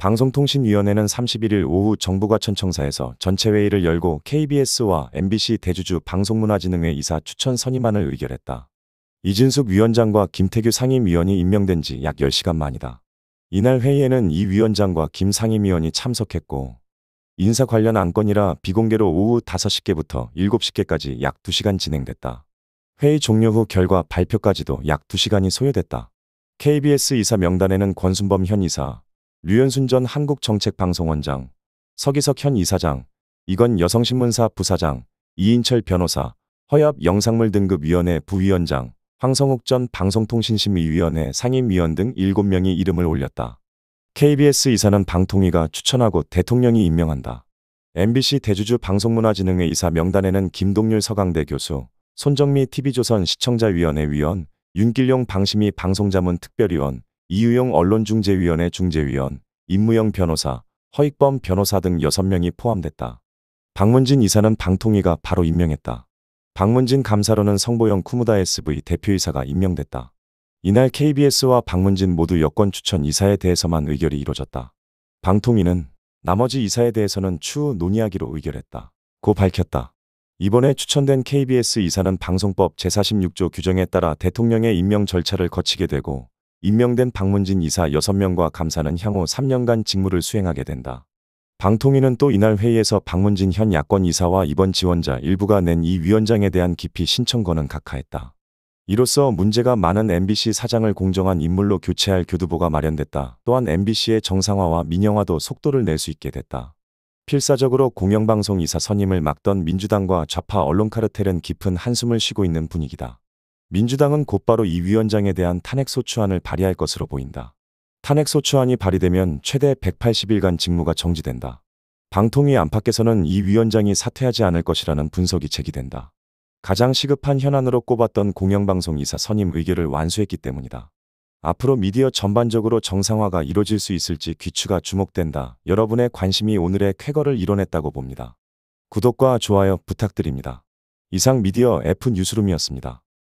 방송통신위원회는 31일 오후 정부과 천청사에서 전체 회의를 열고 KBS와 MBC 대주주 방송문화진흥회 이사 추천 선임안을 의결했다. 이진숙 위원장과 김태규 상임위원이 임명된 지 약 10시간 만이다. 이날 회의에는 이 위원장과 김 상임위원이 참석했고 인사 관련 안건이라 비공개로 오후 5시께부터 7시께까지 약 2시간 진행됐다. 회의 종료 후 결과 발표까지도 약 2시간이 소요됐다. KBS 이사 명단에는 권순범 현 이사, 류현순 전 한국정책방송원장, 서기석 현 이사장, 이건 여성신문사 부사장, 이인철 변호사, 허엽 영상물 등급위원회 부위원장, 황성욱 전 방송통신심의위원회 상임위원 등 7명이 이름을 올렸다. KBS 이사는 방통위가 추천하고 대통령이 임명한다. MBC 대주주 방송문화진흥회 이사 명단에는 김동률 서강대 교수, 손정미 TV조선 시청자위원회 위원, 윤길용 방심이 방송자문 특별위원, 이유영 언론중재위원회 중재위원, 임무영 변호사, 허익범 변호사 등 6명이 포함됐다. 박문진 이사는 방통위가 바로 임명했다. 박문진 감사로는 성보영 쿠무다 SV 대표이사가 임명됐다. 이날 KBS와 박문진 모두 여권 추천 이사에 대해서만 의결이 이뤄졌다. 방통위는 나머지 이사에 대해서는 추후 논의하기로 의결했다. 고 밝혔다. 이번에 추천된 KBS 이사는 방송법 제46조 규정에 따라 대통령의 임명 절차를 거치게 되고 임명된 박문진 이사 6명과 감사는 향후 3년간 직무를 수행하게 된다. 방통위는 또 이날 회의에서 박문진 현 야권 이사와 이번 지원자 일부가 낸 이 위원장에 대한 기피 신청권은 각하했다. 이로써 문제가 많은 MBC 사장을 공정한 인물로 교체할 교두보가 마련됐다. 또한 MBC의 정상화와 민영화도 속도를 낼 수 있게 됐다. 필사적으로 공영방송 이사 선임을 막던 민주당과 좌파 언론 카르텔은 깊은 한숨을 쉬고 있는 분위기다. 민주당은 곧바로 이 위원장에 대한 탄핵소추안을 발의할 것으로 보인다. 탄핵소추안이 발의되면 최대 180일간 직무가 정지된다. 방통위 안팎에서는 이 위원장이 사퇴하지 않을 것이라는 분석이 제기된다. 가장 시급한 현안으로 꼽았던 공영방송이사 선임 의결을 완수했기 때문이다. 앞으로 미디어 전반적으로 정상화가 이뤄질 수 있을지 귀추가 주목된다. 여러분의 관심이 오늘의 쾌거를 이뤄냈다고 봅니다. 구독과 좋아요 부탁드립니다. 이상 미디어 F 뉴스룸이었습니다.